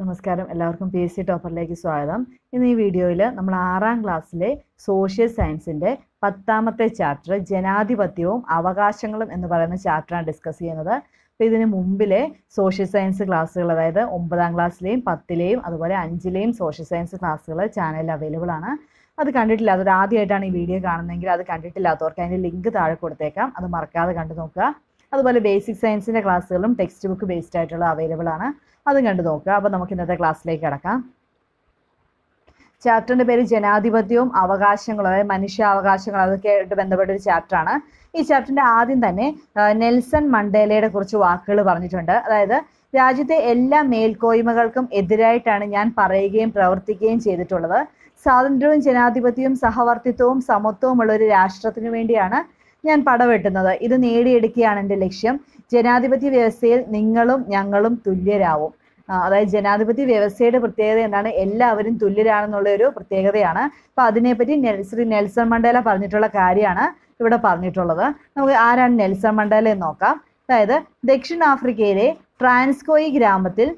നമസ്കാരം എല്ലാവർക്കും P S C ടോപ്പറിലേക്ക് സ്വാഗതം ഇന്ന് ഈ വീഡിയോയിൽ നമ്മൾ ആറാം ക്ലാസ്സിലെ സോഷ്യൽ സയൻസിൻ്റെ പത്താമത്തെ ചാപ്റ്റർ ജനാധിപത്യവും അവകാശങ്ങളും എന്ന് പറയുന്ന ചാപ്റ്ററാണ് ഡിസ്കസ് ചെയ്യുന്നത് അപ്പോൾ ഇതിന് മുമ്പിലെ സോഷ്യൽ സയൻസ് ക്ലാസ്സുകൾ അതായത് ഒമ്പതാം ക്ലാസ്സിലെയും പത്തിലെയും അതുപോലെ അഞ്ചിലെയും സോഷ്യൽ സയൻസ് ക്ലാസ്സുകൾ ചാനലിൽ അവൈലബിൾ ആണ് അത് കണ്ടിട്ടില്ല അതൊരു ആദ്യമായിട്ടാണ് ഈ വീഡിയോ കാണുന്നതെങ്കിൽ അത് കണ്ടിട്ടില്ലാത്തവർക്ക് അതിൻ്റെ ലിങ്ക് താഴെ കൊടുത്തേക്കാം അത് മറക്കാതെ കണ്ടു നോക്കുക അതുപോലെ ബേസിക് സയൻസിൻ്റെ ക്ലാസ്സുകളും ടെക്സ്റ്റ് ബുക്ക് ബേസ്ഡ് ആയിട്ടുള്ള അവൈലബിൾ ആണ് അതും കണ്ടു നോക്കുക അപ്പോൾ നമുക്ക് ഇന്നത്തെ ക്ലാസ്സിലേക്ക് കിടക്കാം ചാപ്റ്ററിൻ്റെ പേര് ജനാധിപത്യവും അവകാശങ്ങളും അതായത് അവകാശങ്ങൾ അതൊക്കെ ആയിട്ട് ബന്ധപ്പെട്ട ഒരു ചാപ്റ്ററാണ് ഈ ചാപ്റ്ററിൻ്റെ ആദ്യം തന്നെ നെൽസൺ മണ്ടേലയുടെ കുറച്ച് വാക്കുകൾ പറഞ്ഞിട്ടുണ്ട് അതായത് രാജ്യത്തെ എല്ലാ മേൽക്കോയ്മകൾക്കും എതിരായിട്ടാണ് ഞാൻ പറയുകയും പ്രവർത്തിക്കുകയും ചെയ്തിട്ടുള്ളത് സ്വാതന്ത്ര്യവും ജനാധിപത്യവും സഹവർത്തിത്വവും സമത്വവും ഉള്ള ഒരു രാഷ്ട്രത്തിനു വേണ്ടിയാണ് ഞാൻ പടവെട്ടുന്നത് ഇത് നേടിയെടുക്കുകയാണ് എൻ്റെ ലക്ഷ്യം ജനാധിപത്യ വ്യവസ്ഥയിൽ നിങ്ങളും ഞങ്ങളും തുല്യരാവും അതായത് ജനാധിപത്യ വ്യവസ്ഥയുടെ പ്രത്യേകത എന്താണ് എല്ലാവരും തുല്യരാണെന്നുള്ള ഒരു പ്രത്യേകതയാണ് അപ്പോൾ അതിനെപ്പറ്റി ശ്രീ നെൽസൺ മണ്ടേല പറഞ്ഞിട്ടുള്ള കാര്യമാണ് ഇവിടെ പറഞ്ഞിട്ടുള്ളത് നമുക്ക് ആരാണ് നെൽസൺ മണ്ടേല എന്ന് നോക്കാം അതായത് ദക്ഷിണാഫ്രിക്കയിലെ ട്രാൻസ്കോയി ഗ്രാമത്തിൽ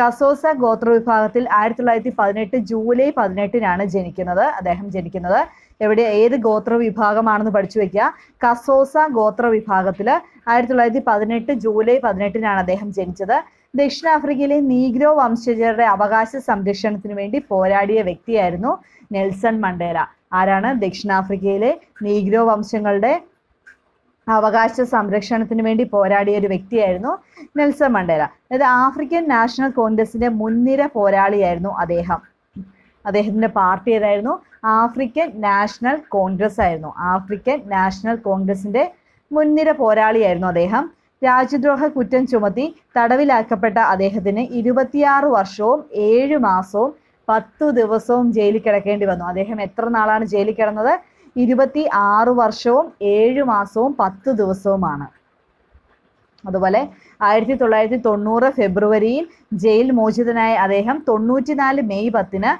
കസോസ ഗോത്ര വിഭാഗത്തിൽ ആയിരത്തി തൊള്ളായിരത്തി പതിനെട്ട് ജൂലൈ പതിനെട്ടിനാണ് ജനിക്കുന്നത് അദ്ദേഹം ജനിക്കുന്നത് എവിടെ ഏത് ഗോത്ര വിഭാഗമാണെന്ന് പഠിച്ചു വെക്കുക കസോസ ഗോത്ര വിഭാഗത്തിൽ ആയിരത്തി തൊള്ളായിരത്തി പതിനെട്ട് ജൂലൈ പതിനെട്ടിനാണ് അദ്ദേഹം ജനിച്ചത് ദക്ഷിണാഫ്രിക്കയിലെ നീഗ്രോ വംശജരുടെ അവകാശ സംരക്ഷണത്തിന് വേണ്ടി പോരാടിയ വ്യക്തിയായിരുന്നു നെൽസൺ മണ്ടേല ആരാണ് ദക്ഷിണാഫ്രിക്കയിലെ നീഗ്രോ വംശങ്ങളുടെ അവകാശ സംരക്ഷണത്തിന് വേണ്ടി പോരാടിയ ഒരു വ്യക്തിയായിരുന്നു നെൽസൺ മണ്ടേല അതായത് ആഫ്രിക്കൻ നാഷണൽ കോൺഗ്രസിന്റെ മുൻനിര പോരാളിയായിരുന്നു അദ്ദേഹം അദ്ദേഹത്തിന്റെ പാർട്ടി ഏതായിരുന്നു ആഫ്രിക്കൻ നാഷണൽ കോൺഗ്രസ് ആയിരുന്നു ആഫ്രിക്കൻ നാഷണൽ കോൺഗ്രസിന്റെ മുൻനിര പോരാളിയായിരുന്നു അദ്ദേഹം രാജ്യദ്രോഹ കുറ്റം ചുമത്തി തടവിലാക്കപ്പെട്ട അദ്ദേഹത്തിന് ഇരുപത്തിയാറ് വർഷവും ഏഴു മാസവും പത്തു ദിവസവും ജയിലിൽ കിടക്കേണ്ടി വന്നു അദ്ദേഹം എത്ര നാളാണ് ജയിലിൽ കിടന്നത് ഇരുപത്തി ആറ് വർഷവും ഏഴു മാസവും പത്തു ദിവസവുമാണ് അതുപോലെ ആയിരത്തി തൊള്ളായിരത്തി തൊണ്ണൂറ് ഫെബ്രുവരിയിൽ ജയിൽ മോചിതനായ അദ്ദേഹം തൊണ്ണൂറ്റിനാല് മെയ് പത്തിന്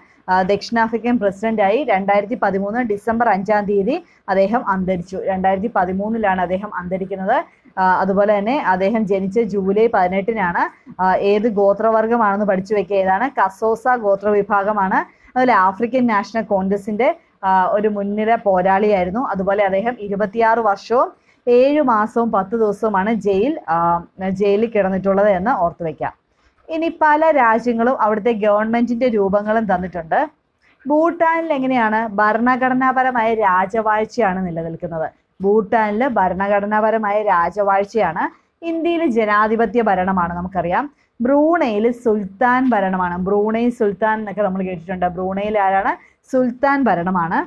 ദക്ഷിണാഫ്രിക്കൻ പ്രസിഡന്റായി രണ്ടായിരത്തി പതിമൂന്ന് ഡിസംബർ അഞ്ചാം തീയതി അദ്ദേഹം അന്തരിച്ചു രണ്ടായിരത്തി പതിമൂന്നിലാണ് അദ്ദേഹം അന്തരിക്കുന്നത് അതുപോലെ തന്നെ അദ്ദേഹം ജനിച്ച ജൂലൈ പതിനെട്ടിനാണ് ഏത് ഗോത്രവർഗമാണെന്ന് പഠിച്ചു വെക്കുക ഏതാണ് കസോസ ഗോത്ര വിഭാഗമാണ് അതുപോലെ ആഫ്രിക്കൻ നാഷണൽ കോൺഗ്രസിന്റെ ഒരു മുൻനിര പോരാളിയായിരുന്നു അതുപോലെ അദ്ദേഹം ഇരുപത്തിയാറ് വർഷവും ഏഴു മാസവും പത്ത് ദിവസവുമാണ് ജയിൽ ജയിലിൽ കിടന്നിട്ടുള്ളത് എന്ന് ഓർത്തു വയ്ക്കാം ഇനി പല രാജ്യങ്ങളും അവിടുത്തെ ഗവൺമെന്റിന്റെ രൂപങ്ങളും തന്നിട്ടുണ്ട് ഭൂട്ടാനിൽ എങ്ങനെയാണ് ഭരണഘടനാപരമായ രാജവാഴ്ചയാണ് നിലനിൽക്കുന്നത് ഭൂട്ടാനിൽ ഭരണഘടനാപരമായ രാജവാഴ്ചയാണ് ഇന്ത്യയിൽ ജനാധിപത്യ ഭരണമാണ് നമുക്കറിയാം ബ്രൂണയിൽ സുൽത്താൻ ഭരണമാണ് ബ്രൂണൈ സുൽത്താൻ എന്നൊക്കെ നമ്മൾ കേട്ടിട്ടുണ്ട് ബ്രൂണയിൽ ആരാണ് സുൽത്താൻ ഭരണമാണ്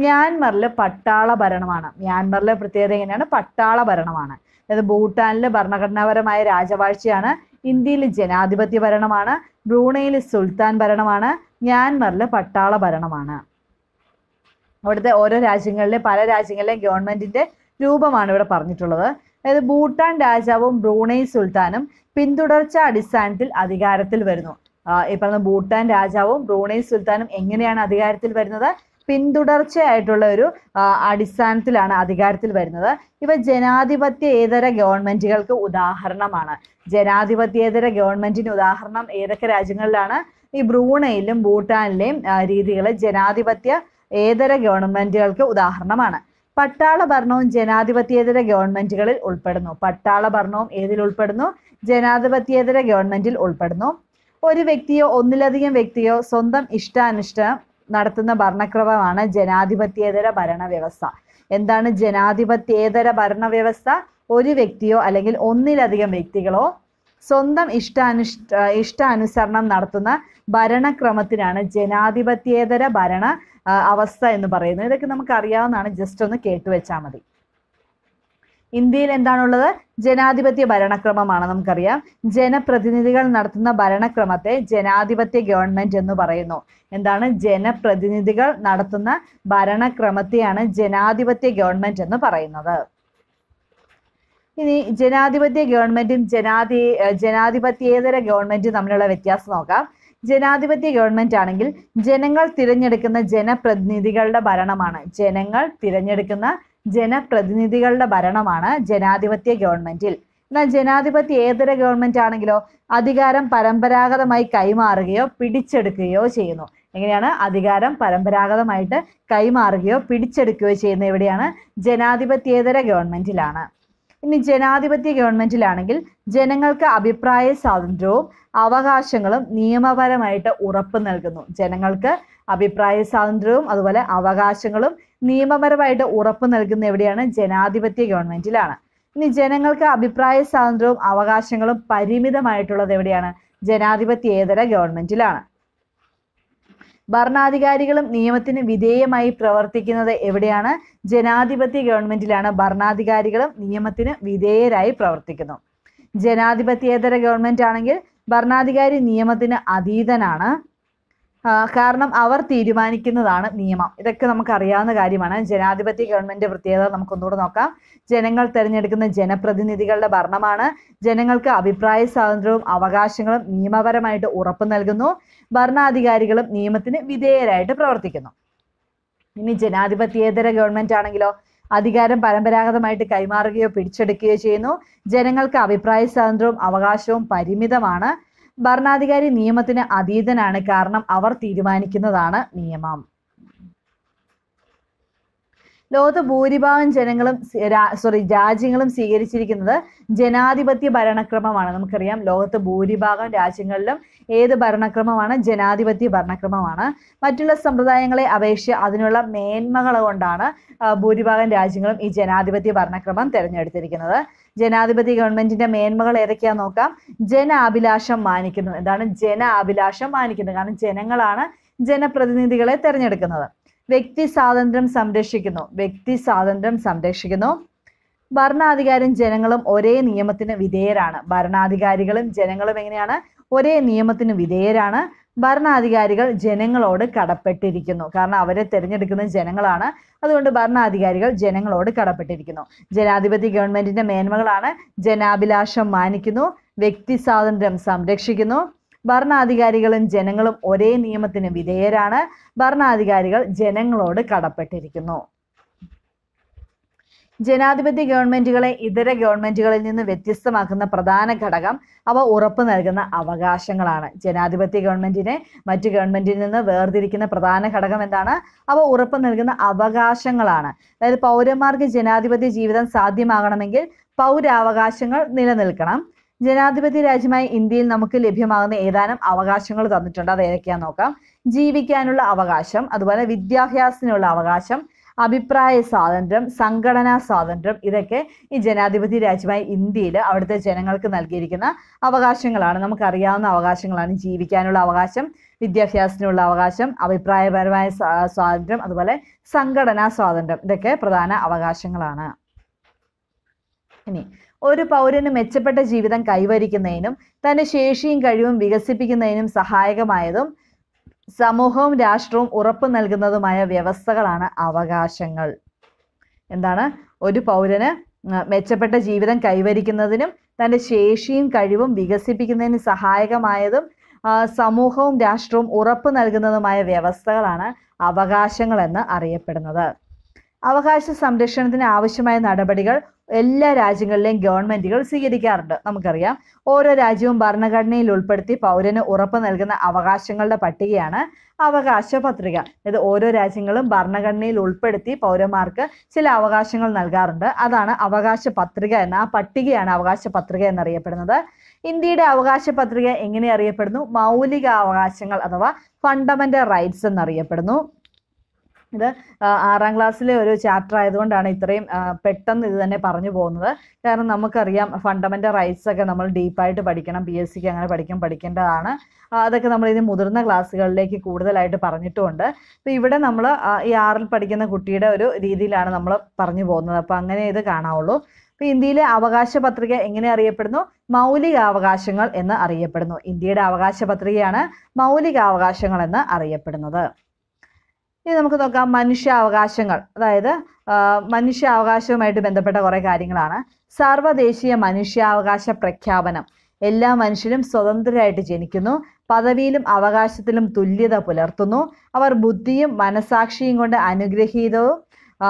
മ്യാൻമറിൽ പട്ടാള ഭരണമാണ് മ്യാൻമറിലെ പ്രത്യേകത എങ്ങനെയാണ് പട്ടാള ഭരണമാണ് അതായത് ഭൂട്ടാനിൽ ഭരണഘടനാപരമായ രാജവാഴ്ചയാണ് ഇന്ത്യയിൽ ജനാധിപത്യ ഭരണമാണ് ബ്രൂണയിൽ സുൽത്താൻ ഭരണമാണ് മ്യാൻമറിൽ പട്ടാള ഭരണമാണ് അവിടുത്തെ ഓരോ രാജ്യങ്ങളിലെ പല രാജ്യങ്ങളിലെയും ഗവൺമെന്റിന്റെ രൂപമാണ് ഇവിടെ പറഞ്ഞിട്ടുള്ളത് അതായത് ഭൂട്ടാൻ രാജാവും ബ്രൂണൈ സുൽത്താനും പിന്തുടർച്ച അടിസ്ഥാനത്തിൽ അധികാരത്തിൽ വരുന്നു ഈ പറഞ്ഞ ഭൂട്ടാൻ രാജാവും ബ്രൂണൈ സുൽത്താനും എങ്ങനെയാണ് അധികാരത്തിൽ വരുന്നത് പിന്തുടർച്ചയായിട്ടുള്ള ഒരു അടിസ്ഥാനത്തിലാണ് അധികാരത്തിൽ വരുന്നത് ഇവ ജനാധിപത്യേതര ഗവൺമെന്റുകൾക്ക് ഉദാഹരണമാണ് ജനാധിപത്യേതര ഗവൺമെന്റിന് ഉദാഹരണം ഏതൊക്കെ രാജ്യങ്ങളിലാണ് ഈ ബ്രൂണയിലും ഭൂട്ടാനിലെയും രീതികൾ ജനാധിപത്യ ഏതര ഗവൺമെന്റുകൾക്ക് ഉദാഹരണമാണ് പട്ടാള ഭരണവും ജനാധിപത്യേതര ഗവൺമെന്റുകളിൽ ഉൾപ്പെടുന്നു പട്ടാള ഭരണവും ഏതിൽ ഉൾപ്പെടുന്നു ജനാധിപത്യേതര ഗവൺമെന്റിൽ ഉൾപ്പെടുന്നു ഒരു വ്യക്തിയോ ഒന്നിലധികം വ്യക്തിയോ സ്വന്തം ഇഷ്ടാനിഷ്ടം നടത്തുന്ന ഭരണക്രമമാണ് ജനാധിപത്യേതര ഭരണവ്യവസ്ഥ എന്താണ് ജനാധിപത്യേതര ഭരണവ്യവസ്ഥ ഒരു വ്യക്തിയോ അല്ലെങ്കിൽ ഒന്നിലധികം വ്യക്തികളോ സ്വന്തം ഇഷ്ടാനുഷ്ട ഇഷ്ടാനുസരണം നടത്തുന്ന ഭരണക്രമത്തിനാണ് ജനാധിപത്യേതര ഭരണ അവസ്ഥ എന്ന് പറയുന്നത് ഇതൊക്കെ നമുക്ക് അറിയാവുന്നതാണ് ജസ്റ്റ് ഒന്ന് കേട്ടുവെച്ചാൽ മതി ഇന്ത്യയിൽ എന്താണുള്ളത് ജനാധിപത്യ ഭരണക്രമമാണ് നമുക്കറിയാം ജനപ്രതിനിധികൾ നടത്തുന്ന ഭരണക്രമത്തെ ജനാധിപത്യ ഗവൺമെന്റ് എന്ന് പറയുന്നു എന്താണ് ജനപ്രതിനിധികൾ നടത്തുന്ന ഭരണക്രമത്തെയാണ് ജനാധിപത്യ ഗവൺമെന്റ് എന്ന് പറയുന്നത് ഇനി ജനാധിപത്യ ഗവൺമെന്റും ജനാധി ജനാധിപത്യേതര ഗവൺമെന്റും തമ്മിലുള്ള വ്യത്യാസം നോക്കാം ജനാധിപത്യ ഗവൺമെന്റ് ആണെങ്കിൽ ജനങ്ങൾ തിരഞ്ഞെടുക്കുന്ന ജനപ്രതിനിധികളുടെ ഭരണമാണ് ജനങ്ങൾ തിരഞ്ഞെടുക്കുന്ന ജനപ്രതിനിധികളുടെ ഭരണമാണ് ജനാധിപത്യ ഗവൺമെന്റിൽ എന്നാൽ ജനാധിപത്യ ഏതര ഗവൺമെന്റ് ആണെങ്കിലോ അധികാരം പരമ്പരാഗതമായി കൈമാറുകയോ പിടിച്ചെടുക്കുകയോ ചെയ്യുന്നു എങ്ങനെയാണ് അധികാരം പരമ്പരാഗതമായിട്ട് കൈമാറുകയോ പിടിച്ചെടുക്കുകയോ ചെയ്യുന്ന എവിടെയാണ് ജനാധിപത്യേതര ഗവൺമെന്റിലാണ് ഇനി ജനാധിപത്യ ഗവൺമെന്റിലാണെങ്കിൽ ജനങ്ങൾക്ക് അഭിപ്രായ സ്വാതന്ത്ര്യവും അവകാശങ്ങളും നിയമപരമായിട്ട് ഉറപ്പ് നൽകുന്നു ജനങ്ങൾക്ക് അഭിപ്രായ സ്വാതന്ത്ര്യവും അതുപോലെ അവകാശങ്ങളും നിയമപരമായിട്ട് ഉറപ്പ് നൽകുന്ന എവിടെയാണ് ജനാധിപത്യ ഗവൺമെന്റിലാണ് ഇനി ജനങ്ങൾക്ക് അഭിപ്രായ സ്വാതന്ത്ര്യവും അവകാശങ്ങളും പരിമിതമായിട്ടുള്ളത് എവിടെയാണ് ജനാധിപത്യേതര ഗവൺമെന്റിലാണ് ഭരണാധികാരികളും നിയമത്തിന് വിധേയമായി പ്രവർത്തിക്കുന്നത് എവിടെയാണ് ജനാധിപത്യ ഗവൺമെന്റിലാണ് ഭരണാധികാരികളും നിയമത്തിന് വിധേയരായി പ്രവർത്തിക്കുന്നു ജനാധിപത്യേതര ഗവൺമെന്റ് ആണെങ്കിൽ ഭരണാധികാരി നിയമത്തിന് അതീതനാണ് കാരണം അവർ തീരുമാനിക്കുന്നതാണ് നിയമം ഇതൊക്കെ നമുക്ക് അറിയാവുന്ന കാര്യമാണ് ജനാധിപത്യ ഗവൺമെന്റ് പ്രത്യേകത നമുക്കൊന്നുകൂടെ നോക്കാം ജനങ്ങൾ തിരഞ്ഞെടുക്കുന്ന ജനപ്രതിനിധികളുടെ ഭരണമാണ് ജനങ്ങൾക്ക് അഭിപ്രായ സ്വാതന്ത്ര്യവും അവകാശങ്ങളും നിയമപരമായിട്ട് ഉറപ്പ് നൽകുന്നു ഭരണാധികാരികളും നിയമത്തിന് വിധേയരായിട്ട് പ്രവർത്തിക്കുന്നു ഇനി ജനാധിപത്യേതര ഗവൺമെന്റ് ആണെങ്കിലോ അധികാരം പരമ്പരാഗതമായിട്ട് കൈമാറുകയോ പിടിച്ചെടുക്കുകയോ ചെയ്യുന്നു ജനങ്ങൾക്ക് അഭിപ്രായ സ്വാതന്ത്ര്യവും അവകാശവും പരിമിതമാണ് ഭരണാധികാരി നിയമത്തിന് അതീതനാണ് കാരണം അവർ തീരുമാനിക്കുന്നതാണ് നിയമം ലോകത്ത് ഭൂരിഭാഗം ജനങ്ങളും സോറി രാജ്യങ്ങളും സ്വീകരിച്ചിരിക്കുന്നത് ജനാധിപത്യ ഭരണക്രമമാണ് നമുക്കറിയാം ലോകത്ത് ഭൂരിഭാഗം രാജ്യങ്ങളിലും ഏത് ഭരണക്രമമാണ് ജനാധിപത്യ ഭരണക്രമമാണ് മറ്റുള്ള സമ്പ്രദായങ്ങളെ അപേക്ഷിച്ച് അതിനുള്ള മേന്മകൾ കൊണ്ടാണ് ഭൂരിഭാഗം രാജ്യങ്ങളും ഈ ജനാധിപത്യ ഭരണക്രമം തിരഞ്ഞെടുത്തിരിക്കുന്നത് ജനാധിപത്യ ഗവൺമെന്റിന്റെ മേന്മകൾ ഏതൊക്കെയാന്ന് നോക്കാം ജനാഭിലാഷം മാനിക്കുന്നു എന്താണ് അഭിലാഷം മാനിക്കുന്നത് കാരണം ജനങ്ങളാണ് ജനപ്രതിനിധികളെ തിരഞ്ഞെടുക്കുന്നത് വ്യക്തി സ്വാതന്ത്ര്യം സംരക്ഷിക്കുന്നു വ്യക്തി സ്വാതന്ത്ര്യം സംരക്ഷിക്കുന്നു ഭരണാധികാരും ജനങ്ങളും ഒരേ നിയമത്തിന് വിധേയരാണ് ഭരണാധികാരികളും ജനങ്ങളും എങ്ങനെയാണ് ഒരേ നിയമത്തിന് വിധേയരാണ് ഭരണാധികാരികൾ ജനങ്ങളോട് കടപ്പെട്ടിരിക്കുന്നു കാരണം അവരെ തിരഞ്ഞെടുക്കുന്ന ജനങ്ങളാണ് അതുകൊണ്ട് ഭരണാധികാരികൾ ജനങ്ങളോട് കടപ്പെട്ടിരിക്കുന്നു ജനാധിപത്യ ഗവൺമെന്റിന്റെ മേന്മകളാണ് ജനാഭിലാഷം മാനിക്കുന്നു വ്യക്തി സ്വാതന്ത്ര്യം സംരക്ഷിക്കുന്നു ഭരണാധികാരികളും ജനങ്ങളും ഒരേ നിയമത്തിന് വിധേയരാണ് ഭരണാധികാരികൾ ജനങ്ങളോട് കടപ്പെട്ടിരിക്കുന്നു ജനാധിപത്യ ഗവൺമെന്റുകളെ ഇതര ഗവൺമെന്റുകളിൽ നിന്ന് വ്യത്യസ്തമാക്കുന്ന പ്രധാന ഘടകം അവ ഉറപ്പു നൽകുന്ന അവകാശങ്ങളാണ് ജനാധിപത്യ ഗവൺമെന്റിനെ മറ്റ് ഗവൺമെന്റിൽ നിന്ന് വേർതിരിക്കുന്ന പ്രധാന ഘടകം എന്താണ് അവ ഉറപ്പു നൽകുന്ന അവകാശങ്ങളാണ് അതായത് പൗരന്മാർക്ക് ജനാധിപത്യ ജീവിതം സാധ്യമാകണമെങ്കിൽ പൗരാവകാശങ്ങൾ നിലനിൽക്കണം ജനാധിപത്യ രാജ്യമായ ഇന്ത്യയിൽ നമുക്ക് ലഭ്യമാകുന്ന ഏതാനും അവകാശങ്ങൾ തന്നിട്ടുണ്ട് അത് ഏതൊക്കെയാന്ന് നോക്കാം ജീവിക്കാനുള്ള അവകാശം അതുപോലെ വിദ്യാഭ്യാസത്തിനുള്ള അവകാശം അഭിപ്രായ സ്വാതന്ത്ര്യം സംഘടനാ സ്വാതന്ത്ര്യം ഇതൊക്കെ ഈ ജനാധിപത്യ രാജ്യമായ ഇന്ത്യയിൽ അവിടുത്തെ ജനങ്ങൾക്ക് നൽകിയിരിക്കുന്ന അവകാശങ്ങളാണ് നമുക്കറിയാവുന്ന അവകാശങ്ങളാണ് ജീവിക്കാനുള്ള അവകാശം വിദ്യാഭ്യാസത്തിനുള്ള അവകാശം അഭിപ്രായപരമായ സ്വാതന്ത്ര്യം അതുപോലെ സംഘടനാ സ്വാതന്ത്ര്യം ഇതൊക്കെ പ്രധാന അവകാശങ്ങളാണ് ഇനി ഒരു പൗരന് മെച്ചപ്പെട്ട ജീവിതം കൈവരിക്കുന്നതിനും തൻ്റെ ശേഷിയും കഴിവും വികസിപ്പിക്കുന്നതിനും സഹായകമായതും സമൂഹവും രാഷ്ട്രവും ഉറപ്പ് നൽകുന്നതുമായ വ്യവസ്ഥകളാണ് അവകാശങ്ങൾ എന്താണ് ഒരു പൗരന് മെച്ചപ്പെട്ട ജീവിതം കൈവരിക്കുന്നതിനും തൻ്റെ ശേഷിയും കഴിവും വികസിപ്പിക്കുന്നതിന് സഹായകമായതും സമൂഹവും രാഷ്ട്രവും ഉറപ്പ് നൽകുന്നതുമായ വ്യവസ്ഥകളാണ് അവകാശങ്ങളെന്ന് അറിയപ്പെടുന്നത് അവകാശ സംരക്ഷണത്തിന് ആവശ്യമായ നടപടികൾ എല്ലാ രാജ്യങ്ങളിലെയും ഗവൺമെന്റുകൾ സ്വീകരിക്കാറുണ്ട് നമുക്കറിയാം ഓരോ രാജ്യവും ഭരണഘടനയിൽ ഉൾപ്പെടുത്തി പൗരന് ഉറപ്പ് നൽകുന്ന അവകാശങ്ങളുടെ പട്ടികയാണ് അവകാശ പത്രിക അതായത് ഓരോ രാജ്യങ്ങളും ഭരണഘടനയിൽ ഉൾപ്പെടുത്തി പൗരന്മാർക്ക് ചില അവകാശങ്ങൾ നൽകാറുണ്ട് അതാണ് അവകാശ പത്രിക എന്ന ആ പട്ടികയാണ് അവകാശ പത്രിക എന്നറിയപ്പെടുന്നത് ഇന്ത്യയുടെ അവകാശ പത്രിക എങ്ങനെ അറിയപ്പെടുന്നു മൗലിക അവകാശങ്ങൾ അഥവാ ഫണ്ടമെന്റൽ റൈറ്റ്സ് എന്നറിയപ്പെടുന്നു ഇത് ആറാം ക്ലാസ്സിലെ ഒരു ചാപ്റ്റർ ആയതുകൊണ്ടാണ് ഇത്രയും പെട്ടെന്ന് ഇത് തന്നെ പറഞ്ഞു പോകുന്നത് കാരണം നമുക്കറിയാം ഫണ്ടമെൻ്റൽ റൈറ്റ്സ് ഒക്കെ നമ്മൾ ഡീപ്പായിട്ട് പഠിക്കണം പി എസ് സിക്ക് അങ്ങനെ പഠിക്കാൻ പഠിക്കേണ്ടതാണ് അതൊക്കെ നമ്മൾ ഇനി മുതിർന്ന ക്ലാസ്സുകളിലേക്ക് കൂടുതലായിട്ട് പറഞ്ഞിട്ടുമുണ്ട് അപ്പോൾ ഇവിടെ നമ്മൾ ഈ ആറിൽ പഠിക്കുന്ന കുട്ടിയുടെ ഒരു രീതിയിലാണ് നമ്മൾ പറഞ്ഞു പോകുന്നത് അപ്പോൾ അങ്ങനെ ഇത് കാണാവുള്ളൂ ഇപ്പോൾ ഇന്ത്യയിലെ അവകാശ പത്രിക എങ്ങനെ അറിയപ്പെടുന്നു മൗലിക അവകാശങ്ങൾ എന്ന് അറിയപ്പെടുന്നു ഇന്ത്യയുടെ അവകാശ പത്രികയാണ് മൗലിക അവകാശങ്ങൾ എന്ന് അറിയപ്പെടുന്നത് ഇനി നമുക്ക് നോക്കാം മനുഷ്യാവകാശങ്ങൾ അതായത് മനുഷ്യാവകാശവുമായിട്ട് ബന്ധപ്പെട്ട കുറേ കാര്യങ്ങളാണ് സർവ്വദേശീയ മനുഷ്യാവകാശ പ്രഖ്യാപനം എല്ലാ മനുഷ്യരും സ്വതന്ത്രരായിട്ട് ജനിക്കുന്നു പദവിയിലും അവകാശത്തിലും തുല്യത പുലർത്തുന്നു അവർ ബുദ്ധിയും മനസാക്ഷിയും കൊണ്ട് അനുഗ്രഹീതവും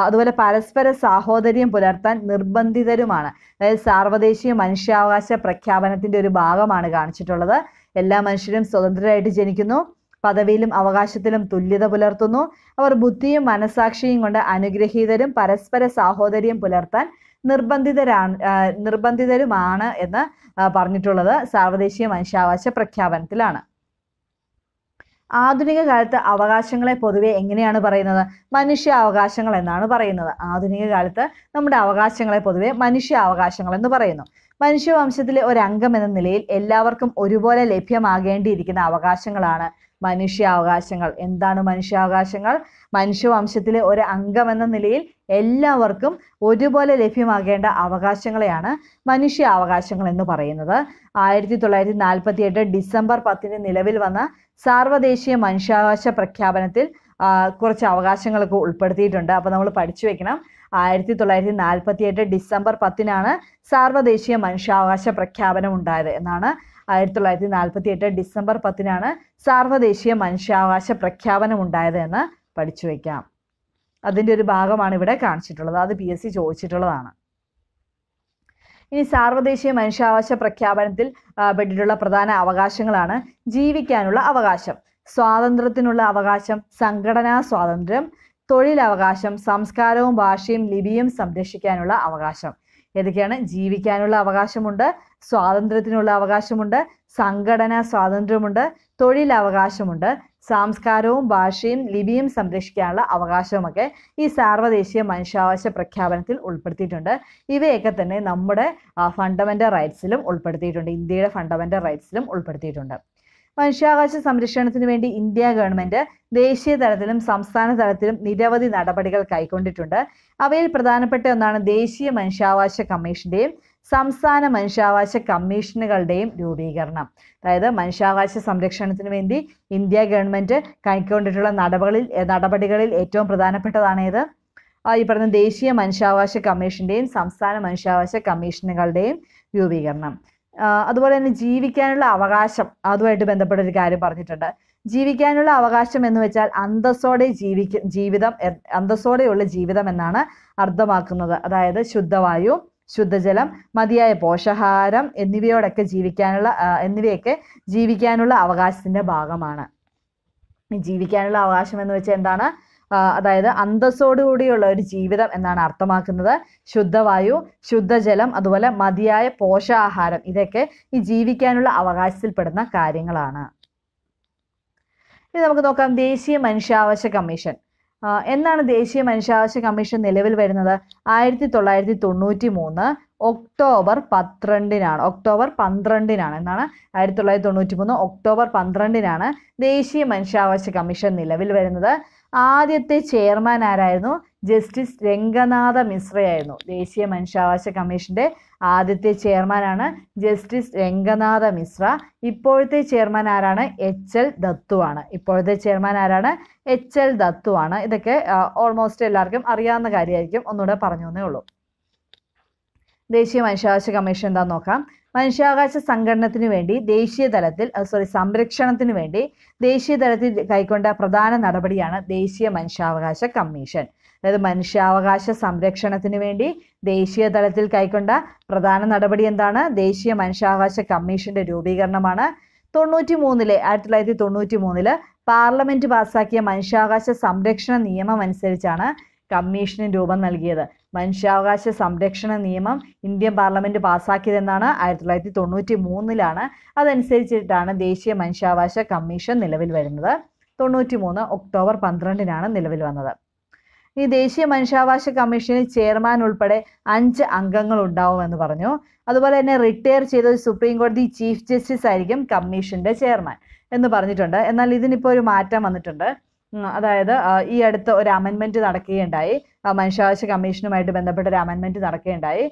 അതുപോലെ പരസ്പര സാഹോദര്യം പുലർത്താൻ നിർബന്ധിതരുമാണ് അതായത് സാർവദേശീയ മനുഷ്യാവകാശ പ്രഖ്യാപനത്തിൻ്റെ ഒരു ഭാഗമാണ് കാണിച്ചിട്ടുള്ളത് എല്ലാ മനുഷ്യരും സ്വതന്ത്രരായിട്ട് ജനിക്കുന്നു പദവിയിലും അവകാശത്തിലും തുല്യത പുലർത്തുന്നു അവർ ബുദ്ധിയും മനസാക്ഷിയും കൊണ്ട് അനുഗ്രഹീതരും പരസ്പര സാഹോദര്യം പുലർത്താൻ നിർബന്ധിതരാണ് നിർബന്ധിതരുമാണ് എന്ന് പറഞ്ഞിട്ടുള്ളത് സാർവദേശീയ മനുഷ്യാവകാശ പ്രഖ്യാപനത്തിലാണ് ആധുനിക കാലത്ത് അവകാശങ്ങളെ പൊതുവെ എങ്ങനെയാണ് പറയുന്നത് മനുഷ്യ അവകാശങ്ങൾ എന്നാണ് പറയുന്നത് ആധുനിക കാലത്ത് നമ്മുടെ അവകാശങ്ങളെ പൊതുവെ മനുഷ്യ അവകാശങ്ങൾ എന്ന് പറയുന്നു മനുഷ്യവംശത്തിലെ ഒരു എന്ന നിലയിൽ എല്ലാവർക്കും ഒരുപോലെ ലഭ്യമാകേണ്ടിയിരിക്കുന്ന അവകാശങ്ങളാണ് മനുഷ്യാവകാശങ്ങൾ എന്താണ് മനുഷ്യാവകാശങ്ങൾ മനുഷ്യവംശത്തിലെ ഒരു അംഗമെന്ന നിലയിൽ എല്ലാവർക്കും ഒരുപോലെ ലഭ്യമാകേണ്ട അവകാശങ്ങളെയാണ് മനുഷ്യാവകാശങ്ങൾ എന്ന് പറയുന്നത് ആയിരത്തി തൊള്ളായിരത്തി നാൽപ്പത്തി എട്ട് ഡിസംബർ പത്തിന് നിലവിൽ വന്ന സാർവദേശീയ മനുഷ്യാവകാശ പ്രഖ്യാപനത്തിൽ കുറച്ച് അവകാശങ്ങളൊക്കെ ഉൾപ്പെടുത്തിയിട്ടുണ്ട് അപ്പോൾ നമ്മൾ പഠിച്ചു വെക്കണം ആയിരത്തി തൊള്ളായിരത്തി നാൽപ്പത്തി എട്ട് ഡിസംബർ പത്തിനാണ് സാർവദേശീയ മനുഷ്യാവകാശ പ്രഖ്യാപനം ഉണ്ടായത് എന്നാണ് ആയിരത്തി തൊള്ളായിരത്തി നാൽപ്പത്തി എട്ട് ഡിസംബർ പത്തിനാണ് സാർവദേശീയ മനുഷ്യാവകാശ പ്രഖ്യാപനം ഉണ്ടായതെന്ന് പഠിച്ചു വയ്ക്കാം അതിൻ്റെ ഒരു ഭാഗമാണ് ഇവിടെ കാണിച്ചിട്ടുള്ളത് അത് പി എസ് സി ചോദിച്ചിട്ടുള്ളതാണ് ഇനി സാർവദേശീയ മനുഷ്യാവകാശ പ്രഖ്യാപനത്തിൽ പെട്ടിട്ടുള്ള പ്രധാന അവകാശങ്ങളാണ് ജീവിക്കാനുള്ള അവകാശം സ്വാതന്ത്ര്യത്തിനുള്ള അവകാശം സംഘടനാ സ്വാതന്ത്ര്യം തൊഴിലവകാശം സംസ്കാരവും ഭാഷയും ലിപിയും സംരക്ഷിക്കാനുള്ള അവകാശം ഏതൊക്കെയാണ് ജീവിക്കാനുള്ള അവകാശമുണ്ട് സ്വാതന്ത്ര്യത്തിനുള്ള അവകാശമുണ്ട് സംഘടനാ സ്വാതന്ത്ര്യമുണ്ട് തൊഴിലവകാശമുണ്ട് സംസ്കാരവും ഭാഷയും ലിപിയും സംരക്ഷിക്കാനുള്ള അവകാശവുമൊക്കെ ഈ സാർവദേശീയ മനുഷ്യാവകാശ പ്രഖ്യാപനത്തിൽ ഉൾപ്പെടുത്തിയിട്ടുണ്ട് ഇവയൊക്കെ തന്നെ നമ്മുടെ ഫണ്ടമെൻ്റൽ റൈറ്റ്സിലും ഉൾപ്പെടുത്തിയിട്ടുണ്ട് ഇന്ത്യയുടെ ഫണ്ടമെൻ്റൽ റൈറ്റ്സിലും ഉൾപ്പെടുത്തിയിട്ടുണ്ട് മനുഷ്യാവകാശ സംരക്ഷണത്തിന് വേണ്ടി ഇന്ത്യ ഗവൺമെന്റ് ദേശീയ തലത്തിലും സംസ്ഥാന തലത്തിലും നിരവധി നടപടികൾ കൈക്കൊണ്ടിട്ടുണ്ട് അവയിൽ പ്രധാനപ്പെട്ട ഒന്നാണ് ദേശീയ മനുഷ്യാവകാശ കമ്മീഷന്റെയും സംസ്ഥാന മനുഷ്യാവകാശ കമ്മീഷനുകളുടെയും രൂപീകരണം അതായത് മനുഷ്യാവകാശ സംരക്ഷണത്തിന് വേണ്ടി ഇന്ത്യ ഗവൺമെന്റ് കൈക്കൊണ്ടിട്ടുള്ള നടപടികളിൽ നടപടികളിൽ ഏറ്റവും പ്രധാനപ്പെട്ടതാണേത് ഈ പറഞ്ഞ ദേശീയ മനുഷ്യാവകാശ കമ്മീഷന്റെയും സംസ്ഥാന മനുഷ്യാവകാശ കമ്മീഷനുകളുടെയും രൂപീകരണം അതുപോലെ തന്നെ ജീവിക്കാനുള്ള അവകാശം അതുമായിട്ട് ബന്ധപ്പെട്ട ഒരു കാര്യം പറഞ്ഞിട്ടുണ്ട് ജീവിക്കാനുള്ള അവകാശം എന്ന് വെച്ചാൽ അന്തസ്സോടെ ജീവിക്ക ജീവിതം അന്തസ്സോടെയുള്ള ജീവിതം എന്നാണ് അർത്ഥമാക്കുന്നത് അതായത് ശുദ്ധവായു ശുദ്ധജലം മതിയായ പോഷഹാരം എന്നിവയോടൊക്കെ ജീവിക്കാനുള്ള എന്നിവയൊക്കെ ജീവിക്കാനുള്ള അവകാശത്തിന്റെ ഭാഗമാണ് ജീവിക്കാനുള്ള അവകാശം എന്ന് വെച്ചാൽ എന്താണ് അതായത് അന്തസ്സോടുകൂടിയുള്ള ഒരു ജീവിതം എന്നാണ് അർത്ഥമാക്കുന്നത് ശുദ്ധവായു ശുദ്ധജലം അതുപോലെ മതിയായ പോഷകാഹാരം ഇതൊക്കെ ഈ ജീവിക്കാനുള്ള അവകാശത്തിൽപ്പെടുന്ന കാര്യങ്ങളാണ് ഇനി നമുക്ക് നോക്കാം ദേശീയ മനുഷ്യാവകാശ കമ്മീഷൻ എന്നാണ് ദേശീയ മനുഷ്യാവകാശ കമ്മീഷൻ നിലവിൽ വരുന്നത് ആയിരത്തി തൊള്ളായിരത്തി തൊണ്ണൂറ്റി മൂന്ന് ഒക്ടോബർ പന്ത്രണ്ടിനാണ് ഒക്ടോബർ പന്ത്രണ്ടിനാണ് എന്നാണ് ആയിരത്തി തൊള്ളായിരത്തി തൊണ്ണൂറ്റി മൂന്ന് ഒക്ടോബർ പന്ത്രണ്ടിനാണ് ദേശീയ മനുഷ്യാവകാശ കമ്മീഷൻ നിലവിൽ വരുന്നത് ആദ്യത്തെ ചെയർമാൻ ആരായിരുന്നു ജസ്റ്റിസ് രംഗനാഥ മിശ്രയായിരുന്നു ദേശീയ മനുഷ്യാവകാശ കമ്മീഷൻ്റെ ആദ്യത്തെ ചെയർമാനാണ് ജസ്റ്റിസ് രംഗനാഥ മിശ്ര ഇപ്പോഴത്തെ ചെയർമാൻ ആരാണ് എച്ച് എൽ ദത്തു ആണ് ഇപ്പോഴത്തെ ചെയർമാൻ ആരാണ് എച്ച് എൽ ദത്തു ആണ് ഇതൊക്കെ ഓൾമോസ്റ്റ് എല്ലാവർക്കും അറിയാവുന്ന കാര്യമായിരിക്കും ഒന്നുകൂടെ പറഞ്ഞു തന്നേ ഉള്ളൂ ദേശീയ മനുഷ്യാവകാശ കമ്മീഷൻ എന്താണെന്ന് നോക്കാം മനുഷ്യാവകാശ സംഘടനത്തിന് വേണ്ടി ദേശീയ തലത്തിൽ സോറി സംരക്ഷണത്തിനു വേണ്ടി ദേശീയ തലത്തിൽ കൈക്കൊണ്ട പ്രധാന നടപടിയാണ് ദേശീയ മനുഷ്യാവകാശ കമ്മീഷൻ അതായത് മനുഷ്യാവകാശ സംരക്ഷണത്തിന് വേണ്ടി ദേശീയ തലത്തിൽ കൈക്കൊണ്ട പ്രധാന നടപടി എന്താണ് ദേശീയ മനുഷ്യാവകാശ കമ്മീഷന്റെ രൂപീകരണമാണ് തൊണ്ണൂറ്റി മൂന്നിലെ ആയിരത്തി തൊള്ളായിരത്തി തൊണ്ണൂറ്റി മൂന്നില് പാർലമെന്റ് പാസാക്കിയ മനുഷ്യാവകാശ സംരക്ഷണ നിയമം അനുസരിച്ചാണ് കമ്മീഷന് രൂപം നൽകിയത് മനുഷ്യാവകാശ സംരക്ഷണ നിയമം ഇന്ത്യൻ പാർലമെൻറ്റ് പാസ്സാക്കിയതെന്നാണ് ആയിരത്തി തൊള്ളായിരത്തി തൊണ്ണൂറ്റി മൂന്നിലാണ് അതനുസരിച്ചിട്ടാണ് ദേശീയ മനുഷ്യാവകാശ കമ്മീഷൻ നിലവിൽ വരുന്നത് തൊണ്ണൂറ്റി മൂന്ന് ഒക്ടോബർ പന്ത്രണ്ടിനാണ് നിലവിൽ വന്നത് ഈ ദേശീയ മനുഷ്യാവകാശ കമ്മീഷനിൽ ചെയർമാൻ ഉൾപ്പെടെ അഞ്ച് അംഗങ്ങൾ ഉണ്ടാവുമെന്ന് പറഞ്ഞു അതുപോലെ തന്നെ റിട്ടയർ ചെയ്ത സുപ്രീം കോടതി ചീഫ് ജസ്റ്റിസ് ആയിരിക്കും കമ്മീഷൻ്റെ ചെയർമാൻ എന്ന് പറഞ്ഞിട്ടുണ്ട് എന്നാൽ ഇതിനിപ്പോൾ ഒരു മാറ്റം വന്നിട്ടുണ്ട് അതായത് ഈ അടുത്ത് ഒരു അമെൻമെൻറ്റ് നടക്കുകയുണ്ടായി മനുഷ്യാവകാശ കമ്മീഷനുമായിട്ട് ബന്ധപ്പെട്ട ഒരു അമെൻമെൻറ്റ് നടക്കുകയുണ്ടായി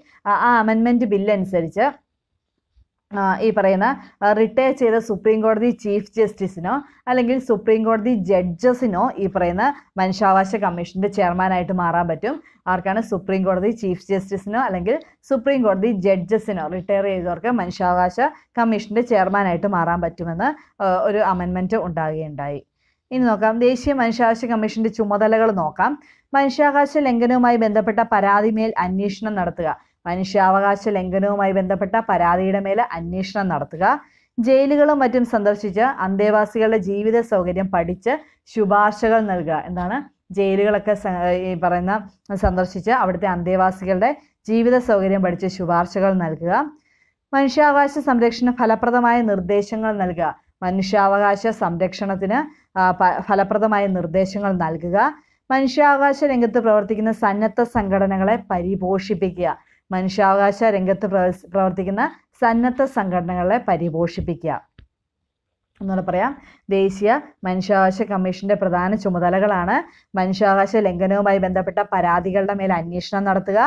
ആ അമെൻമെൻറ്റ് ബില്ലനുസരിച്ച് ഈ പറയുന്ന റിട്ടയർ ചെയ്ത സുപ്രീം കോടതി ചീഫ് ജസ്റ്റിസിനോ അല്ലെങ്കിൽ സുപ്രീം കോടതി ജഡ്ജസിനോ ഈ പറയുന്ന മനുഷ്യാവകാശ കമ്മീഷൻ്റെ ചെയർമാനായിട്ട് മാറാൻ പറ്റും ആർക്കാണ് സുപ്രീം കോടതി ചീഫ് ജസ്റ്റിസിനോ അല്ലെങ്കിൽ സുപ്രീം കോടതി ജഡ്ജസിനോ റിട്ടയർ ചെയ്തവർക്ക് മനുഷ്യാവകാശ കമ്മീഷൻ്റെ ചെയർമാനായിട്ട് മാറാൻ പറ്റുമെന്ന് ഒരു അമെൻമെൻറ്റ് ഉണ്ടാകുകയുണ്ടായി ഇനി നോക്കാം ദേശീയ മനുഷ്യാവകാശ കമ്മീഷന്റെ ചുമതലകൾ നോക്കാം മനുഷ്യാവകാശ ലംഘനവുമായി ബന്ധപ്പെട്ട പരാതിമേൽ അന്വേഷണം നടത്തുക മനുഷ്യാവകാശ ലംഘനവുമായി ബന്ധപ്പെട്ട പരാതിയുടെ മേൽ അന്വേഷണം നടത്തുക ജയിലുകളും മറ്റും സന്ദർശിച്ച് അന്തേവാസികളുടെ ജീവിത സൗകര്യം പഠിച്ച് ശുപാർശകൾ നൽകുക എന്താണ് ജയിലുകളൊക്കെ ഈ പറയുന്ന സന്ദർശിച്ച് അവിടുത്തെ അന്തേവാസികളുടെ ജീവിത സൗകര്യം പഠിച്ച് ശുപാർശകൾ നൽകുക മനുഷ്യാവകാശ സംരക്ഷണ ഫലപ്രദമായ നിർദ്ദേശങ്ങൾ നൽകുക മനുഷ്യാവകാശ സംരക്ഷണത്തിന് ഫലപ്രദമായ നിർദ്ദേശങ്ങൾ നൽകുക മനുഷ്യാവകാശ രംഗത്ത് പ്രവർത്തിക്കുന്ന സന്നദ്ധ സംഘടനകളെ പരിപോഷിപ്പിക്കുക മനുഷ്യാവകാശ രംഗത്ത് പ്രവർത്തിക്കുന്ന സന്നദ്ധ സംഘടനകളെ പരിപോഷിപ്പിക്കുക എന്നുള്ള പറയാം ദേശീയ മനുഷ്യാവകാശ കമ്മീഷന്റെ പ്രധാന ചുമതലകളാണ് മനുഷ്യാവകാശ ലംഘനവുമായി ബന്ധപ്പെട്ട പരാതികളുടെ മേൽ അന്വേഷണം നടത്തുക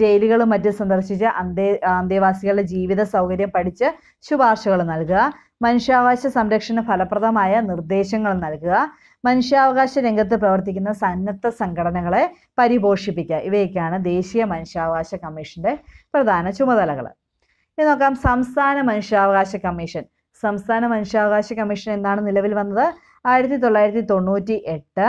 ജയിലുകളും മറ്റും സന്ദർശിച്ച് അന്തേ അന്തേവാസികളുടെ ജീവിത സൗകര്യം പഠിച്ച് ശുപാർശകൾ നൽകുക മനുഷ്യാവകാശ സംരക്ഷണ ഫലപ്രദമായ നിർദ്ദേശങ്ങൾ നൽകുക മനുഷ്യാവകാശ രംഗത്ത് പ്രവർത്തിക്കുന്ന സന്നദ്ധ സംഘടനകളെ പരിപോഷിപ്പിക്കുക ഇവയൊക്കെയാണ് ദേശീയ മനുഷ്യാവകാശ കമ്മീഷന്റെ പ്രധാന ചുമതലകൾ ഇനി നോക്കാം സംസ്ഥാന മനുഷ്യാവകാശ കമ്മീഷൻ സംസ്ഥാന മനുഷ്യാവകാശ കമ്മീഷൻ എന്നാണ് നിലവിൽ വന്നത് ആയിരത്തി തൊള്ളായിരത്തി തൊണ്ണൂറ്റി എട്ട്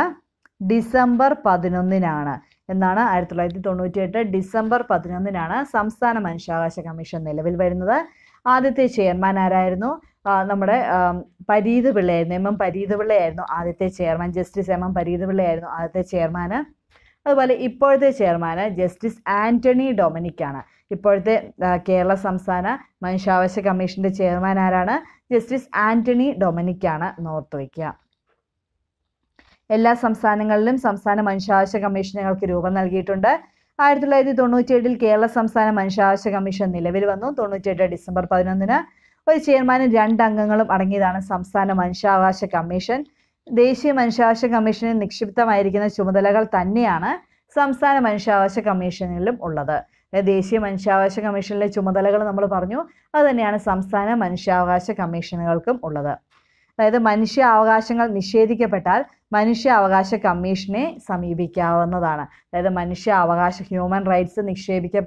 ഡിസംബർ പതിനൊന്നിനാണ് എന്നാണ് ആയിരത്തി തൊള്ളായിരത്തി എട്ട് ഡിസംബർ പതിനൊന്നിനാണ് സംസ്ഥാന മനുഷ്യാവകാശ കമ്മീഷൻ നിലവിൽ വരുന്നത് ആദ്യത്തെ ചെയർമാൻ ആരായിരുന്നു നമ്മുടെ പരീത് പിള്ളയായിരുന്നു എം എം പരീത് പിള്ളയായിരുന്നു ആദ്യത്തെ chairman justice M M Pareeth പിള്ളയായിരുന്നു ആദ്യത്തെ ചെയർമാൻ അതുപോലെ ഇപ്പോഴത്തെ ചെയർമാൻ ജസ്റ്റിസ് ആൻ്റണി ഡൊമിനിക്കാണ് ഇപ്പോഴത്തെ കേരള സംസ്ഥാന മനുഷ്യാവകാശ കമ്മീഷൻ്റെ ചെയർമാൻ ആരാണ് ജസ്റ്റിസ് ആൻ്റണി ഡൊമിനിക്കാണ് നോർത്ത് വയ്ക്കുക എല്ലാ സംസ്ഥാനങ്ങളിലും സംസ്ഥാന മനുഷ്യാവകാശ കമ്മീഷനുകൾക്ക് രൂപം നൽകിയിട്ടുണ്ട് ആയിരത്തി തൊള്ളായിരത്തി തൊണ്ണൂറ്റിയേഴിൽ കേരള സംസ്ഥാന മനുഷ്യാവകാശ കമ്മീഷൻ നിലവിൽ വന്നു തൊണ്ണൂറ്റിയെട്ട് ഡിസംബർ പതിനൊന്നിന് ഒരു ചെയർമാനും രണ്ട് അംഗങ്ങളും അടങ്ങിയതാണ് സംസ്ഥാന മനുഷ്യാവകാശ കമ്മീഷൻ ദേശീയ മനുഷ്യാവകാശ കമ്മീഷനിൽ നിക്ഷിപ്തമായിരിക്കുന്ന ചുമതലകൾ തന്നെയാണ് സംസ്ഥാന മനുഷ്യാവകാശ കമ്മീഷനിലും ഉള്ളത് ദേശീയ മനുഷ്യാവകാശ കമ്മീഷനിലെ ചുമതലകൾ നമ്മൾ പറഞ്ഞു അത് തന്നെയാണ് സംസ്ഥാന മനുഷ്യാവകാശ കമ്മീഷനുകൾക്കും ഉള്ളത് അതായത് മനുഷ്യ അവകാശങ്ങൾ നിഷേധിക്കപ്പെട്ടാൽ മനുഷ്യാവകാശ കമ്മീഷനെ സമീപിക്കാവുന്നതാണ് അതായത് മനുഷ്യാവകാശ ഹ്യൂമൻ റൈറ്റ്സ് നിക്ഷേപിക്ക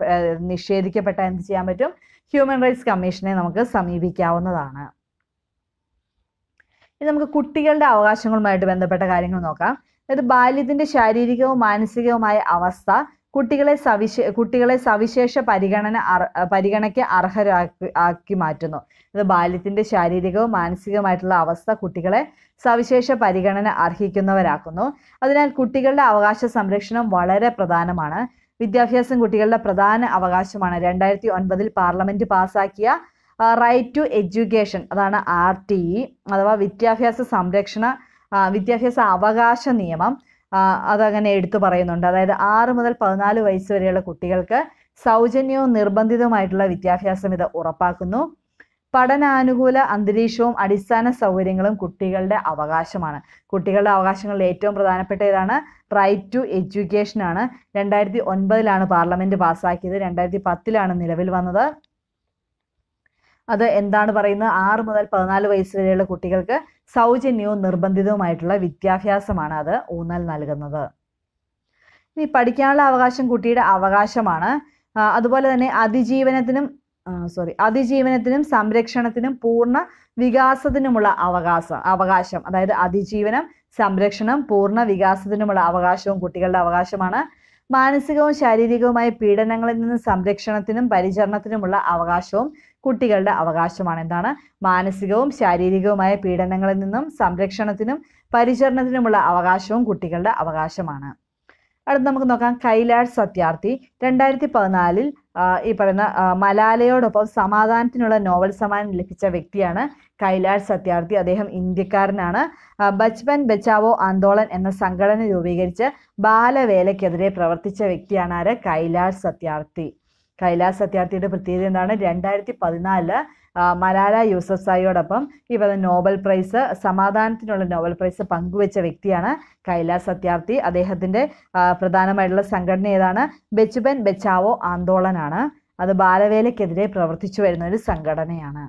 നിഷേധിക്കപ്പെട്ട എന്ത് ചെയ്യാൻ പറ്റും ഹ്യൂമൻ റൈറ്റ്സ് കമ്മീഷനെ നമുക്ക് സമീപിക്കാവുന്നതാണ് ഇനി നമുക്ക് കുട്ടികളുടെ അവകാശങ്ങളുമായിട്ട് ബന്ധപ്പെട്ട കാര്യങ്ങൾ നോക്കാം അതായത് ബാല്യത്തിൻ്റെ ശാരീരികവും മാനസികവുമായ അവസ്ഥ കുട്ടികളെ സവിശേ കുട്ടികളെ സവിശേഷ പരിഗണന പരിഗണയ്ക്ക് അർഹരാക്കി ആക്കി മാറ്റുന്നു ഇത് ബാല്യത്തിൻ്റെ ശാരീരികവും മാനസികവുമായിട്ടുള്ള അവസ്ഥ കുട്ടികളെ സവിശേഷ പരിഗണന അർഹിക്കുന്നവരാക്കുന്നു അതിനാൽ കുട്ടികളുടെ അവകാശ സംരക്ഷണം വളരെ പ്രധാനമാണ് വിദ്യാഭ്യാസം കുട്ടികളുടെ പ്രധാന അവകാശമാണ് രണ്ടായിരത്തി ഒൻപതിൽ പാർലമെൻറ്റ് പാസാക്കിയ റൈറ്റ് ടു എഡ്യൂക്കേഷൻ അതാണ് ആർ ടി ഇ അഥവാ വിദ്യാഭ്യാസ സംരക്ഷണ വിദ്യാഭ്യാസ അവകാശ നിയമം അതങ്ങനെ എടുത്തു പറയുന്നുണ്ട് അതായത് ആറ് മുതൽ പതിനാല് വയസ്സ് വരെയുള്ള കുട്ടികൾക്ക് സൗജന്യവും നിർബന്ധിതവുമായിട്ടുള്ള വിദ്യാഭ്യാസം ഇത് ഉറപ്പാക്കുന്നു പഠനാനുകൂല അന്തരീക്ഷവും അടിസ്ഥാന സൗകര്യങ്ങളും കുട്ടികളുടെ അവകാശമാണ് കുട്ടികളുടെ അവകാശങ്ങളിൽ ഏറ്റവും പ്രധാനപ്പെട്ട ഇതാണ് റൈറ്റ് ടു എഡ്യൂക്കേഷൻ ആണ് രണ്ടായിരത്തി ഒൻപതിലാണ് പാർലമെന്റ് പാസ്സാക്കിയത് രണ്ടായിരത്തി പത്തിലാണ് നിലവിൽ വന്നത് അത് എന്താണ് പറയുന്നത് ആറ് മുതൽ പതിനാല് വയസ്സ് വരെയുള്ള കുട്ടികൾക്ക് സൗജന്യവും നിർബന്ധിതവുമായിട്ടുള്ള വിദ്യാഭ്യാസമാണ് അത് ഊന്നൽ നൽകുന്നത് ഇനി പഠിക്കാനുള്ള അവകാശം കുട്ടിയുടെ അവകാശമാണ് അതുപോലെ തന്നെ അതിജീവനത്തിനും സോറി അതിജീവനത്തിനും സംരക്ഷണത്തിനും പൂർണ്ണ വികാസത്തിനുമുള്ള അവകാശം അവകാശം അതായത് അതിജീവനം സംരക്ഷണം പൂർണ്ണ വികാസത്തിനുമുള്ള അവകാശവും കുട്ടികളുടെ അവകാശമാണ് മാനസികവും ശാരീരികവുമായ പീഡനങ്ങളിൽ നിന്ന് സംരക്ഷണത്തിനും പരിചരണത്തിനുമുള്ള അവകാശവും കുട്ടികളുടെ അവകാശമാണ് എന്താണ് മാനസികവും ശാരീരികവുമായ പീഡനങ്ങളിൽ നിന്നും സംരക്ഷണത്തിനും പരിചരണത്തിനുമുള്ള അവകാശവും കുട്ടികളുടെ അവകാശമാണ് അടുത്ത് നമുക്ക് നോക്കാം കൈലാഷ് സത്യാർത്ഥി രണ്ടായിരത്തി പതിനാലിൽ ഈ പറയുന്ന മലാലയോടൊപ്പം സമാധാനത്തിനുള്ള നോവൽ സമ്മാനം ലഭിച്ച വ്യക്തിയാണ് കൈലാഷ് സത്യാർത്ഥി അദ്ദേഹം ഇന്ത്യക്കാരനാണ് ബച്ച്പൻ ബച്ചാവോ ആന്തോളൻ എന്ന സംഘടന രൂപീകരിച്ച് ബാലവേലയ്ക്കെതിരെ പ്രവർത്തിച്ച വ്യക്തിയാണ് ആര് കൈലാഷ് സത്യാർത്ഥി കൈലാസ് സത്യാർത്ഥിയുടെ പ്രത്യേകത എന്താണ് രണ്ടായിരത്തി പതിനാലില് മലാല യൂസഫ് സായിയോടൊപ്പം ഇവർ നോബൽ പ്രൈസ് സമാധാനത്തിനുള്ള നോബൽ പ്രൈസ് പങ്കുവെച്ച വ്യക്തിയാണ് കൈലാസ് സത്യാർത്ഥി അദ്ദേഹത്തിൻ്റെ പ്രധാനമായിട്ടുള്ള സംഘടന ഏതാണ് ബെച്ചുബൻ ബെച്ചാവോ ആന്തോളനാണ് അത് ബാലവേലയ്ക്കെതിരെ പ്രവർത്തിച്ചു വരുന്ന ഒരു സംഘടനയാണ്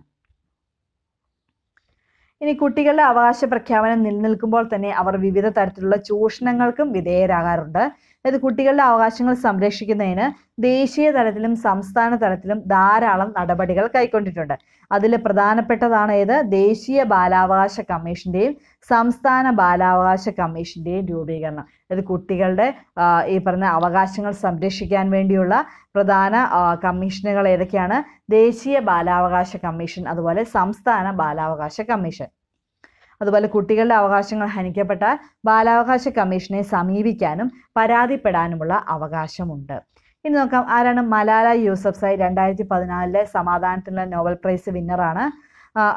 ഇനി കുട്ടികളുടെ അവകാശ പ്രഖ്യാപനം നിലനിൽക്കുമ്പോൾ തന്നെ അവർ വിവിധ തരത്തിലുള്ള ചൂഷണങ്ങൾക്കും വിധേയരാകാറുണ്ട് അതായത് കുട്ടികളുടെ അവകാശങ്ങൾ സംരക്ഷിക്കുന്നതിന് ദേശീയ തലത്തിലും സംസ്ഥാന തലത്തിലും ധാരാളം നടപടികൾ കൈക്കൊണ്ടിട്ടുണ്ട് അതിൽ പ്രധാനപ്പെട്ടതാണ് ഏത് ദേശീയ ബാലാവകാശ കമ്മീഷന്റെയും സംസ്ഥാന ബാലാവകാശ കമ്മീഷൻ്റെ രൂപീകരണം അത് കുട്ടികളുടെ ഈ പറഞ്ഞ അവകാശങ്ങൾ സംരക്ഷിക്കാൻ വേണ്ടിയുള്ള പ്രധാന കമ്മീഷനുകൾ ഏതൊക്കെയാണ് ദേശീയ ബാലാവകാശ കമ്മീഷൻ അതുപോലെ സംസ്ഥാന ബാലാവകാശ കമ്മീഷൻ അതുപോലെ കുട്ടികളുടെ അവകാശങ്ങൾ ഹനിക്കപ്പെട്ട ബാലാവകാശ കമ്മീഷനെ സമീപിക്കാനും പരാതിപ്പെടാനുമുള്ള അവകാശമുണ്ട് ഇനി നോക്കാം ആരാണ് മലാല യൂസഫ് സായി രണ്ടായിരത്തി പതിനാലിലെ സമാധാനത്തിനുള്ള നോബൽ പ്രൈസ് വിന്നറാണ്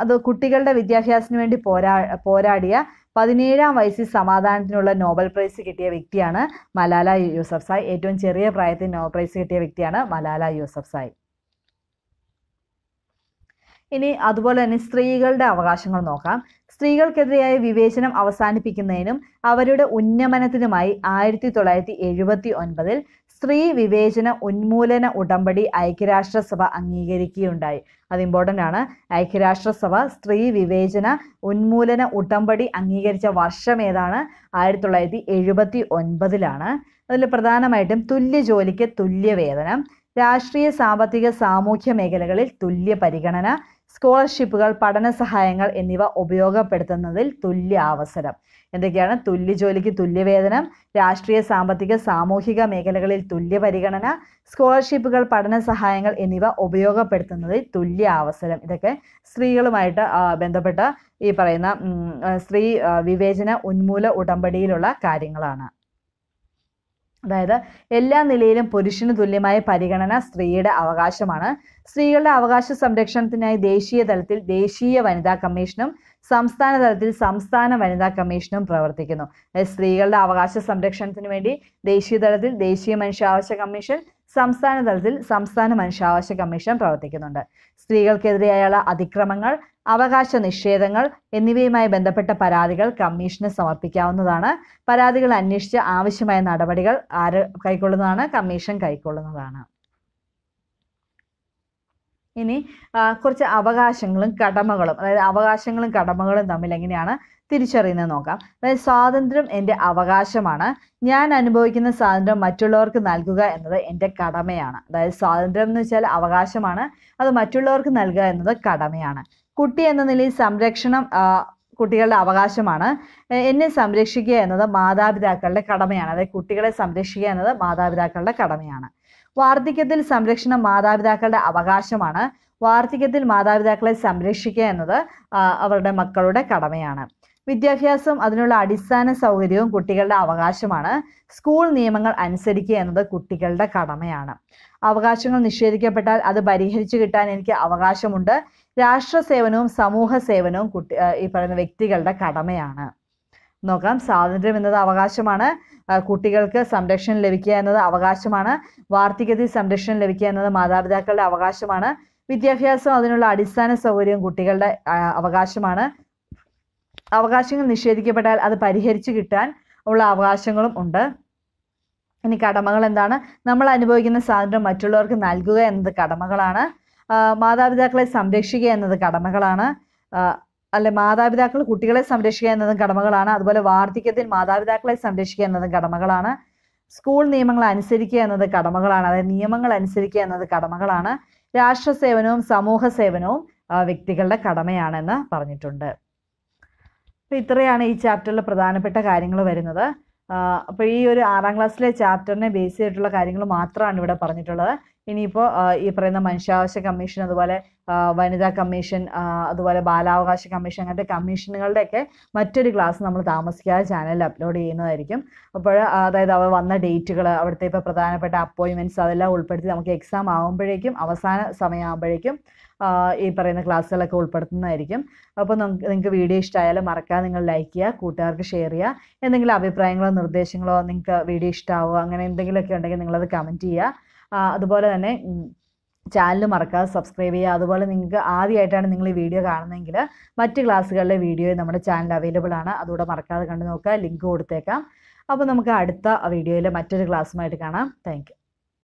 അത് കുട്ടികളുടെ വിദ്യാഭ്യാസത്തിന് വേണ്ടി പോരാ പോരാടിയ പതിനേഴാം വയസ്സിൽ സമാധാനത്തിനുള്ള നോബൽ പ്രൈസ് കിട്ടിയ വ്യക്തിയാണ് മലാല സായ് ഏറ്റവും ചെറിയ പ്രായത്തിൽ നോബൽ പ്രൈസ് കിട്ടിയ വ്യക്തിയാണ് മലാല സായ് ഇനി അതുപോലെ തന്നെ സ്ത്രീകളുടെ അവകാശങ്ങൾ നോക്കാം സ്ത്രീകൾക്കെതിരെയായ വിവേചനം അവസാനിപ്പിക്കുന്നതിനും അവരുടെ ഉന്നമനത്തിനുമായി ആയിരത്തി തൊള്ളായിരത്തി എഴുപത്തി ഒൻപതിൽ സ്ത്രീ വിവേചന ഉന്മൂലന ഉടമ്പടി ഐക്യരാഷ്ട്രസഭ അംഗീകരിക്കുകയുണ്ടായി അത് ഇമ്പോർട്ടൻ്റ് ആണ് ഐക്യരാഷ്ട്രസഭ സ്ത്രീ വിവേചന ഉന്മൂലന ഉടമ്പടി അംഗീകരിച്ച വർഷം ഏതാണ് ആയിരത്തി തൊള്ളായിരത്തി എഴുപത്തി ഒൻപതിലാണ് അതിൽ പ്രധാനമായിട്ടും തുല്യ ജോലിക്ക് തുല്യ വേതനം രാഷ്ട്രീയ സാമ്പത്തിക സാമൂഹ്യ മേഖലകളിൽ തുല്യ പരിഗണന സ്കോളർഷിപ്പുകൾ പഠന സഹായങ്ങൾ എന്നിവ ഉപയോഗപ്പെടുത്തുന്നതിൽ തുല്യ അവസരം എന്തൊക്കെയാണ് തുല്യ ജോലിക്ക് തുല്യവേതനം രാഷ്ട്രീയ സാമ്പത്തിക സാമൂഹിക മേഖലകളിൽ തുല്യ പരിഗണന സ്കോളർഷിപ്പുകൾ പഠന സഹായങ്ങൾ എന്നിവ ഉപയോഗപ്പെടുത്തുന്നതിൽ തുല്യ അവസരം ഇതൊക്കെ സ്ത്രീകളുമായിട്ട് ബന്ധപ്പെട്ട ഈ പറയുന്ന സ്ത്രീ വിവേചന ഉന്മൂല ഉടമ്പടിയിലുള്ള കാര്യങ്ങളാണ് അതായത് എല്ലാ നിലയിലും പുരുഷന് തുല്യമായ പരിഗണന സ്ത്രീയുടെ അവകാശമാണ് സ്ത്രീകളുടെ അവകാശ സംരക്ഷണത്തിനായി ദേശീയ തലത്തിൽ ദേശീയ വനിതാ കമ്മീഷനും സംസ്ഥാന തലത്തിൽ സംസ്ഥാന വനിതാ കമ്മീഷനും പ്രവർത്തിക്കുന്നു സ്ത്രീകളുടെ അവകാശ സംരക്ഷണത്തിന് വേണ്ടി ദേശീയ തലത്തിൽ ദേശീയ മനുഷ്യാവകാശ കമ്മീഷൻ സംസ്ഥാന തലത്തിൽ സംസ്ഥാന മനുഷ്യാവകാശ കമ്മീഷൻ പ്രവർത്തിക്കുന്നുണ്ട് സ്ത്രീകൾക്കെതിരെയുള്ള അതിക്രമങ്ങൾ അവകാശ നിഷേധങ്ങൾ എന്നിവയുമായി ബന്ധപ്പെട്ട പരാതികൾ കമ്മീഷന് സമർപ്പിക്കാവുന്നതാണ് പരാതികൾ അന്വേഷിച്ച് ആവശ്യമായ നടപടികൾ ആര് കൈക്കൊള്ളുന്നതാണ് കമ്മീഷൻ കൈക്കൊള്ളുന്നതാണ് ഇനി കുറച്ച് അവകാശങ്ങളും കടമകളും അതായത് അവകാശങ്ങളും കടമകളും തമ്മിൽ എങ്ങനെയാണ് തിരിച്ചറിയുന്നത് നോക്കാം അതായത് സ്വാതന്ത്ര്യം എൻ്റെ അവകാശമാണ് ഞാൻ അനുഭവിക്കുന്ന സ്വാതന്ത്ര്യം മറ്റുള്ളവർക്ക് നൽകുക എന്നത് എൻ്റെ കടമയാണ് അതായത് സ്വാതന്ത്ര്യം എന്ന് വെച്ചാൽ അവകാശമാണ് അത് മറ്റുള്ളവർക്ക് നൽകുക എന്നത് കടമയാണ് കുട്ടി എന്ന നിലയിൽ സംരക്ഷണം കുട്ടികളുടെ അവകാശമാണ് എന്നെ സംരക്ഷിക്കുക എന്നത് മാതാപിതാക്കളുടെ കടമയാണ് അതായത് കുട്ടികളെ സംരക്ഷിക്കുക എന്നത് മാതാപിതാക്കളുടെ കടമയാണ് വാർദ്ധക്യത്തിൽ സംരക്ഷണം മാതാപിതാക്കളുടെ അവകാശമാണ് വാർദ്ധക്യത്തിൽ മാതാപിതാക്കളെ സംരക്ഷിക്കുക എന്നത് അവരുടെ മക്കളുടെ കടമയാണ് വിദ്യാഭ്യാസം അതിനുള്ള അടിസ്ഥാന സൗകര്യവും കുട്ടികളുടെ അവകാശമാണ് സ്കൂൾ നിയമങ്ങൾ അനുസരിക്കുക എന്നത് കുട്ടികളുടെ കടമയാണ് അവകാശങ്ങൾ നിഷേധിക്കപ്പെട്ടാൽ അത് പരിഹരിച്ചു കിട്ടാൻ എനിക്ക് അവകാശമുണ്ട് രാഷ്ട്ര സേവനവും സമൂഹ സേവനവും കുട്ടി ഈ പറയുന്ന വ്യക്തികളുടെ കടമയാണ് നോക്കാം സ്വാതന്ത്ര്യം എന്നത് അവകാശമാണ് കുട്ടികൾക്ക് സംരക്ഷണം ലഭിക്കുക എന്നത് അവകാശമാണ് വാർത്തകതി സംരക്ഷണം ലഭിക്കുക എന്നത് മാതാപിതാക്കളുടെ അവകാശമാണ് വിദ്യാഭ്യാസം അതിനുള്ള അടിസ്ഥാന സൗകര്യം കുട്ടികളുടെ അവകാശമാണ് അവകാശങ്ങൾ നിഷേധിക്കപ്പെട്ടാൽ അത് പരിഹരിച്ചു കിട്ടാൻ ഉള്ള അവകാശങ്ങളും ഉണ്ട് ഇനി കടമകൾ എന്താണ് നമ്മൾ അനുഭവിക്കുന്ന സ്വാതന്ത്ര്യം മറ്റുള്ളവർക്ക് നൽകുക എന്നത് കടമകളാണ് മാതാപിതാക്കളെ സംരക്ഷിക്കുക എന്നത് കടമകളാണ് അല്ലെ മാതാപിതാക്കൾ കുട്ടികളെ സംരക്ഷിക്കുക എന്നതും കടമകളാണ് അതുപോലെ വാർദ്ധക്യത്തിൽ മാതാപിതാക്കളെ സംരക്ഷിക്കുക എന്നതും കടമകളാണ് സ്കൂൾ നിയമങ്ങൾ അനുസരിക്കുക എന്നത് കടമകളാണ് അതായത് നിയമങ്ങൾ അനുസരിക്കുക എന്നത് കടമകളാണ് രാഷ്ട്ര സേവനവും സമൂഹ സേവനവും വ്യക്തികളുടെ കടമയാണെന്ന് പറഞ്ഞിട്ടുണ്ട് അപ്പോൾ ഇത്രയാണ് ഈ ചാപ്റ്ററിൽ പ്രധാനപ്പെട്ട കാര്യങ്ങൾ വരുന്നത് അപ്പോൾ ഈ ഒരു ആറാം ക്ലാസ്സിലെ ചാപ്റ്ററിനെ ബേസ് ചെയ്തിട്ടുള്ള കാര്യങ്ങൾ മാത്രമാണ് ഇവിടെ പറഞ്ഞിട്ടുള്ളത് ഇനിയിപ്പോൾ ഈ പറയുന്ന മനുഷ്യാവകാശ കമ്മീഷൻ അതുപോലെ വനിതാ കമ്മീഷൻ അതുപോലെ ബാലാവകാശ കമ്മീഷൻ അങ്ങനത്തെ കമ്മീഷനുകളുടെയൊക്കെ മറ്റൊരു ക്ലാസ് നമ്മൾ താമസിക്കാതെ ചാനലിൽ അപ്ലോഡ് ചെയ്യുന്നതായിരിക്കും അപ്പോൾ അതായത് അവർ വന്ന ഡേറ്റുകൾ അവിടുത്തെ ഇപ്പോൾ പ്രധാനപ്പെട്ട അപ്പോയിൻമെൻറ്റ്സ് അതെല്ലാം ഉൾപ്പെടുത്തി നമുക്ക് എക്സാം ആകുമ്പോഴേക്കും അവസാന സമയമാകുമ്പോഴേക്കും ഈ പറയുന്ന ക്ലാസ്സുകളൊക്കെ ഉൾപ്പെടുത്തുന്നതായിരിക്കും അപ്പോൾ നിങ്ങൾക്ക് വീഡിയോ ഇഷ്ടമായാലും മറക്കാതെ നിങ്ങൾ ലൈക്ക് ചെയ്യുക കൂട്ടുകാർക്ക് ഷെയർ ചെയ്യുക എന്തെങ്കിലും അഭിപ്രായങ്ങളോ നിർദ്ദേശങ്ങളോ നിങ്ങൾക്ക് വീഡിയോ ഇഷ്ടമാവുക അങ്ങനെ എന്തെങ്കിലുമൊക്കെ ഉണ്ടെങ്കിൽ നിങ്ങളത് കമൻറ്റ് ചെയ്യുക അതുപോലെ തന്നെ ചാനൽ മറക്കാതെ സബ്സ്ക്രൈബ് ചെയ്യുക അതുപോലെ നിങ്ങൾക്ക് ആദ്യമായിട്ടാണ് നിങ്ങൾ ഈ വീഡിയോ കാണുന്നതെങ്കിൽ മറ്റ് ക്ലാസ്സുകളിലെ വീഡിയോ നമ്മുടെ ചാനൽ അവൈലബിൾ ആണ് അതുകൂടെ മറക്കാതെ കണ്ടു നോക്കുക ലിങ്ക് കൊടുത്തേക്കാം അപ്പോൾ നമുക്ക് അടുത്ത വീഡിയോയിൽ മറ്റൊരു ക്ലാസ്സുമായിട്ട് കാണാം താങ്ക്